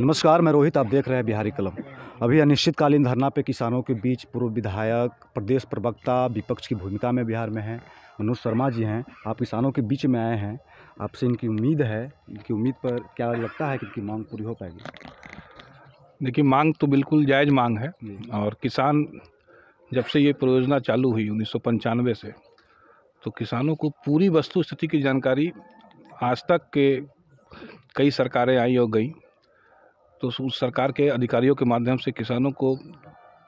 नमस्कार मैं रोहित आप देख रहे हैं बिहारी कलम अभी अनिश्चितकालीन धरना पे किसानों के बीच पूर्व विधायक प्रदेश प्रवक्ता विपक्ष की भूमिका में बिहार में हैं मनोज शर्मा जी हैं आप किसानों के बीच में आए हैं आपसे इनकी उम्मीद है इनकी उम्मीद पर क्या लगता है कि इनकी मांग पूरी हो पाएगी देखिए मांग तो बिल्कुल जायज़ मांग है और किसान जब से ये परियोजना चालू हुई उन्नीस से तो किसानों को पूरी वस्तु स्थिति की जानकारी आज तक के कई सरकारें आई और गई तो उस सरकार के अधिकारियों के माध्यम से किसानों को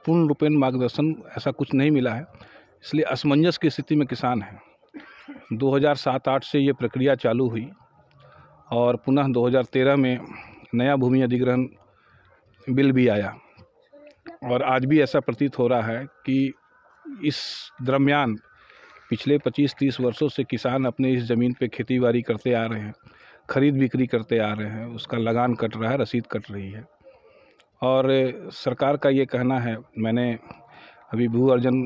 पूर्ण रूपेण मार्गदर्शन ऐसा कुछ नहीं मिला है इसलिए असमंजस की स्थिति में किसान हैं 2007-8 से ये प्रक्रिया चालू हुई और पुनः 2013 में नया भूमि अधिग्रहण बिल भी आया और आज भी ऐसा प्रतीत हो रहा है कि इस दरमियान पिछले 25-30 वर्षों से किसान अपने इस ज़मीन पे बाड़ी करते आ रहे हैं खरीद बिक्री करते आ रहे हैं उसका लगान कट रहा है रसीद कट रही है और सरकार का ये कहना है मैंने अभी भू अर्जन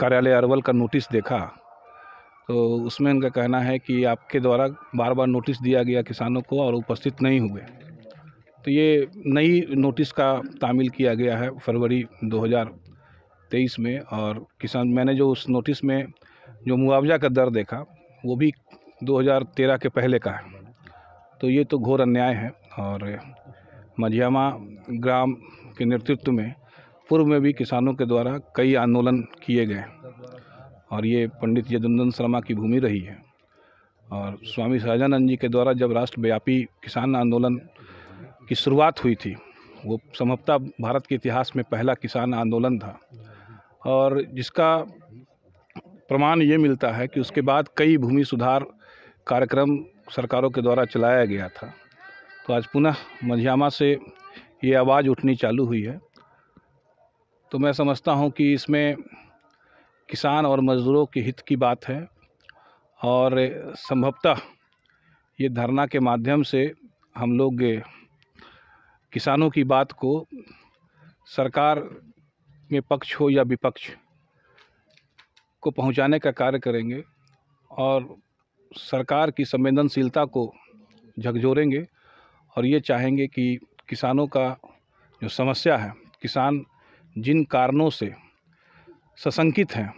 कार्यालय अरवल का नोटिस देखा तो उसमें इनका कहना है कि आपके द्वारा बार बार नोटिस दिया गया किसानों को और उपस्थित नहीं हुए तो ये नई नोटिस का तामील किया गया है फरवरी 2023 में और किसान मैंने जो उस नोटिस में जो मुआवजा का दर देखा वो भी 2013 के पहले का है तो ये तो घोर अन्याय है और मझियामा ग्राम के नेतृत्व में पूर्व में भी किसानों के द्वारा कई आंदोलन किए गए और ये पंडित यदुनंदन शर्मा की भूमि रही है और स्वामी सहजानंद जी के द्वारा जब राष्ट्रव्यापी किसान आंदोलन की शुरुआत हुई थी वो समप्ता भारत के इतिहास में पहला किसान आंदोलन था और जिसका प्रमाण ये मिलता है कि उसके बाद कई भूमि सुधार कार्यक्रम सरकारों के द्वारा चलाया गया था तो आज पुनः मझियामा से ये आवाज़ उठनी चालू हुई है तो मैं समझता हूँ कि इसमें किसान और मज़दूरों के हित की बात है और संभवतः ये धरना के माध्यम से हम लोग किसानों की बात को सरकार में पक्ष हो या विपक्ष को पहुंचाने का कार्य करेंगे और सरकार की संवेदनशीलता को झकझोरेंगे और ये चाहेंगे कि किसानों का जो समस्या है किसान जिन कारणों से सशंकित हैं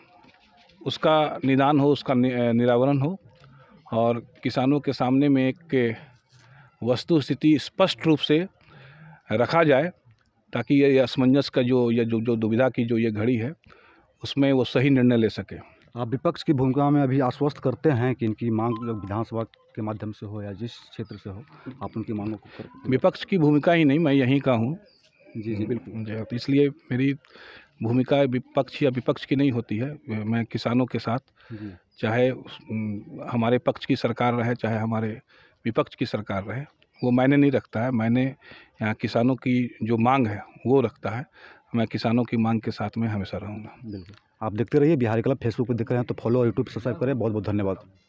उसका निदान हो उसका निरावरण हो और किसानों के सामने में एक वस्तु स्थिति स्पष्ट रूप से रखा जाए ताकि ये असमंजस का जो या जो जो दुविधा की जो ये घड़ी है उसमें वो सही निर्णय ले सकें आप विपक्ष की भूमिका में अभी आश्वस्त करते हैं कि इनकी मांग विधानसभा के माध्यम से हो या जिस क्षेत्र से हो आप उनकी मांगों को विपक्ष की भूमिका ही नहीं मैं यहीं का हूँ जी जी बिल्कुल इसलिए मेरी भूमिका विपक्ष या विपक्ष की नहीं होती है मैं किसानों के साथ चाहे हमारे पक्ष की सरकार रहे चाहे हमारे विपक्ष की सरकार रहे वो मायने नहीं रखता है मैंने यहाँ किसानों की जो मांग है वो रखता है मैं किसानों की मांग के साथ में हमेशा रहूँगा बिल्कुल आप देखते रहिए बिहारी क्लब फेसबुक पर देख रहे हैं तो फॉलो और यूट्यूब सब्सक्राइब करें बहुत बहुत धन्यवाद